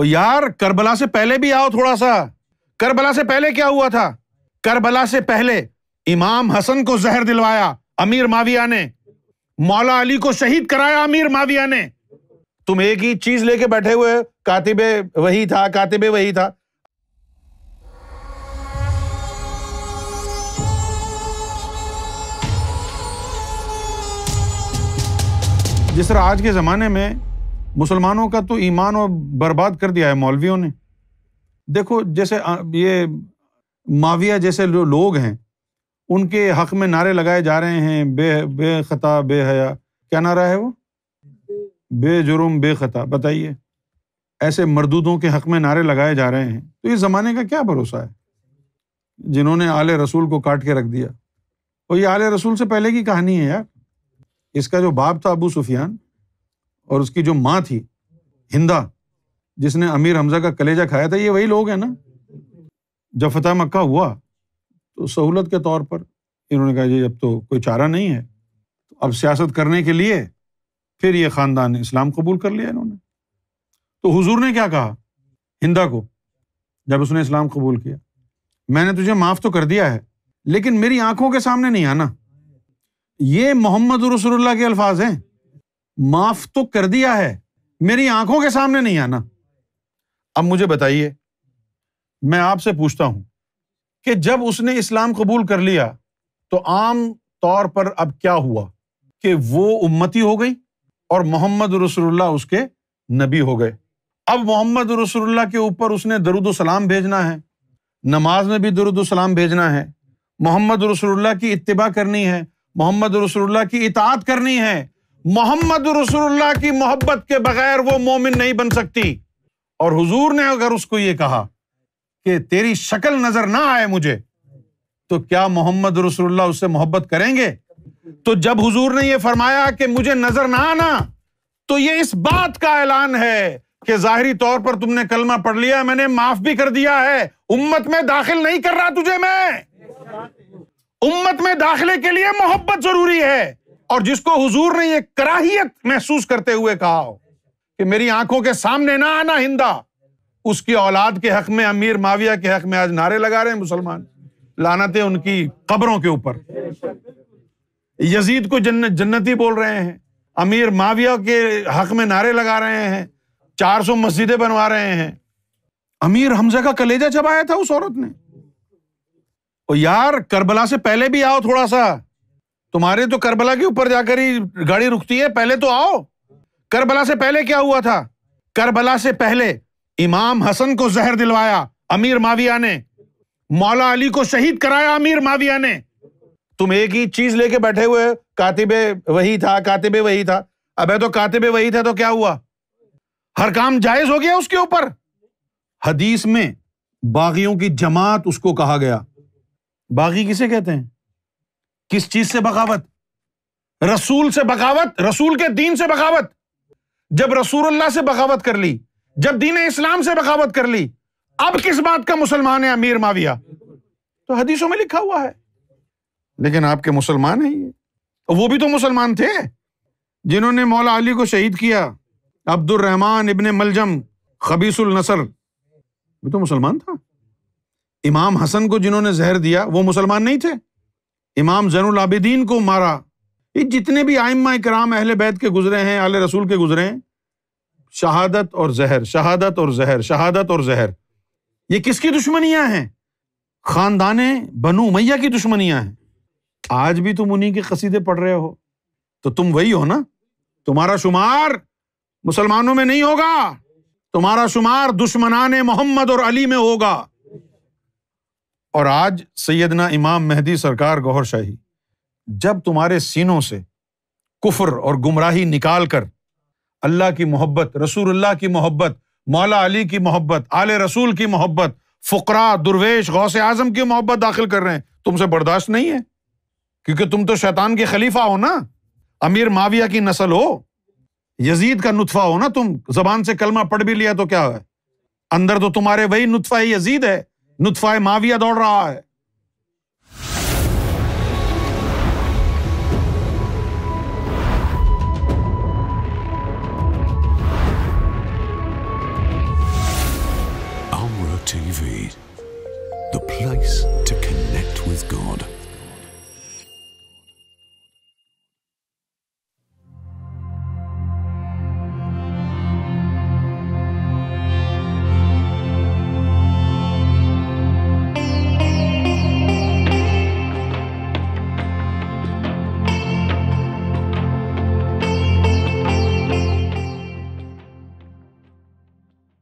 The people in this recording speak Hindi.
ओ यार करबला से पहले भी आओ थोड़ा सा करबला से पहले क्या हुआ था करबला से पहले इमाम हसन को जहर दिलवाया अमीर माविया ने मौला अली को शहीद कराया अमीर माविया ने तुम एक ही चीज लेके बैठे हुए कातिबे वही था कातिबे वही था जिस तरह आज के ज़माने में मुसलमानों का तो ईमान और बर्बाद कर दिया है मौलवियों ने देखो जैसे ये माविया जैसे जो लोग हैं उनके हक में नारे लगाए जा रहे हैं बे बेखता हया क्या नारा है वो बे बेजुर्म बेखता बताइए ऐसे मरदूदों के हक में नारे लगाए जा रहे हैं तो इस ज़माने का क्या भरोसा है जिन्होंने आले रसूल को काट के रख दिया और ये आले रसूल से पहले की कहानी है यार इसका जो बाप था अबू सुफियान और उसकी जो माँ थी हिंदा जिसने अमीर हमजा का कलेजा खाया था ये वही लोग हैं ना जब फतेह मक्का हुआ तो सहूलत के तौर पर इन्होंने कहा जी अब तो कोई चारा नहीं है तो अब सियासत करने के लिए फिर ये ख़ानदान इस्लाम कबूल कर लिया इन्होंने तो हुजूर ने क्या कहा हिंदा को जब उसने इस्लाम कबूल किया मैंने तुझे माफ़ तो कर दिया है लेकिन मेरी आंखों के सामने नहीं आना ये मोहम्मद रसोल्ला के अल्फाज हैं माफ तो कर दिया है मेरी आंखों के सामने नहीं आना अब मुझे बताइए मैं आपसे पूछता हूं कि जब उसने इस्लाम कबूल कर लिया तो आम तौर पर अब क्या हुआ कि वो उम्मती हो गई और मोहम्मद रसुल्ला उसके नबी हो गए अब मोहम्मद रसुल्ला के ऊपर उसने दरुद सलाम भेजना है नमाज में भी दरुद सलाम भेजना है मोहम्मद रसुल्ला की इत्तबा करनी है मोहम्मद रसुल्ला की इतात करनी है मोहम्मद रसूलुल्लाह की मोहब्बत के बगैर वो मोमिन नहीं बन सकती और हुजूर ने अगर उसको ये कहा कि तेरी शक्ल नजर ना आए मुझे तो क्या मोहम्मद रसूलुल्लाह उससे मोहब्बत करेंगे तो जब हुजूर ने ये फरमाया कि मुझे नजर ना आना तो ये इस बात का ऐलान है कि जाहरी तौर पर तुमने कलमा पढ़ लिया मैंने माफ भी कर दिया है उम्मत में दाखिल नहीं कर रहा तुझे मैं उम्मत में दाखिले के लिए मोहब्बत जरूरी है और जिसको हुजूर ने ये कराहियत महसूस करते हुए कहा हो कि मेरी आंखों के सामने ना आना हिंदा उसकी औलाद के हक में अमीर माविया के हक में आज नारे लगा रहे हैं मुसलमान लानतें उनकी कबरों के ऊपर यजीद को जन्न, जन्नती बोल रहे हैं अमीर माविया के हक में नारे लगा रहे हैं चार सौ मस्जिदें बनवा रहे हैं अमीर हमजा का कलेजा चबाया था उस औरत ने ओ यार करबला से पहले भी आओ थोड़ा सा तुम्हारे तो करबला के ऊपर जाकर ही गाड़ी रुकती है पहले तो आओ करबला से पहले क्या हुआ था करबला से पहले इमाम हसन को जहर दिलवाया अमीर माविया ने मौला अली को शहीद कराया अमीर माविया ने तुम एक ही चीज लेके बैठे हुए कातिबे वही था कातिबे वही था अबे तो कातिबे वही था तो क्या हुआ हर काम जायज हो गया उसके ऊपर हदीस में बागियों की जमात उसको कहा गया बागी किसे कहते हैं किस चीज से बगावत रसूल से बगावत रसूल के दीन से बगावत जब रसूलुल्लाह से बगावत कर ली जब दीन इस्लाम से बगावत कर ली अब किस बात का मुसलमान है अमीर माविया तो हदीसों में लिखा हुआ है लेकिन आपके मुसलमान है ये वो भी तो मुसलमान थे जिन्होंने मौला अली को शहीद किया अब्दुलरहमान इबन मलजम खबीसुल नसर भी तो मुसलमान था इमाम हसन को जिन्होंने जहर दिया वो मुसलमान नहीं थे इमाम जैन आबिदीन को मारा ये जितने भी आइम्मा कराम अहल बैत के गुजरे हैं आल रसूल के गुजरे हैं शहादत और जहर शहादत और जहर शहादत और जहर ये किसकी दुश्मनियां हैं खानदान बनु मैया की दुश्मनियां हैं आज भी तुम उन्हीं के कसीदे पढ़ रहे हो तो तुम वही हो ना तुम्हारा शुमार मुसलमानों में नहीं होगा तुम्हारा शुमार दुश्मनान मोहम्मद और अली में होगा और आज सैदना इमाम मेहदी सरकार गौहर शाही जब तुम्हारे सीनों से कुफर और गुमराही निकाल कर अल्लाह की मोहब्बत रसूलुल्लाह की मोहब्बत मौला अली की मोहब्बत आल रसूल की मोहब्बत फ़ुकरा दुर्वेश गौस आजम की मोहब्बत दाखिल कर रहे हैं तुमसे बर्दाश्त नहीं है क्योंकि तुम तो शैतान के खलीफा हो ना अमीर माविया की नस्ल हो यजीद का नुतफा हो ना तुम जबान से कलमा पढ़ भी लिया तो क्या है अंदर तो तुम्हारे वही नुतफा यजीद है नुतफा माविया दौड़ रहा है TV, the place to connect with God.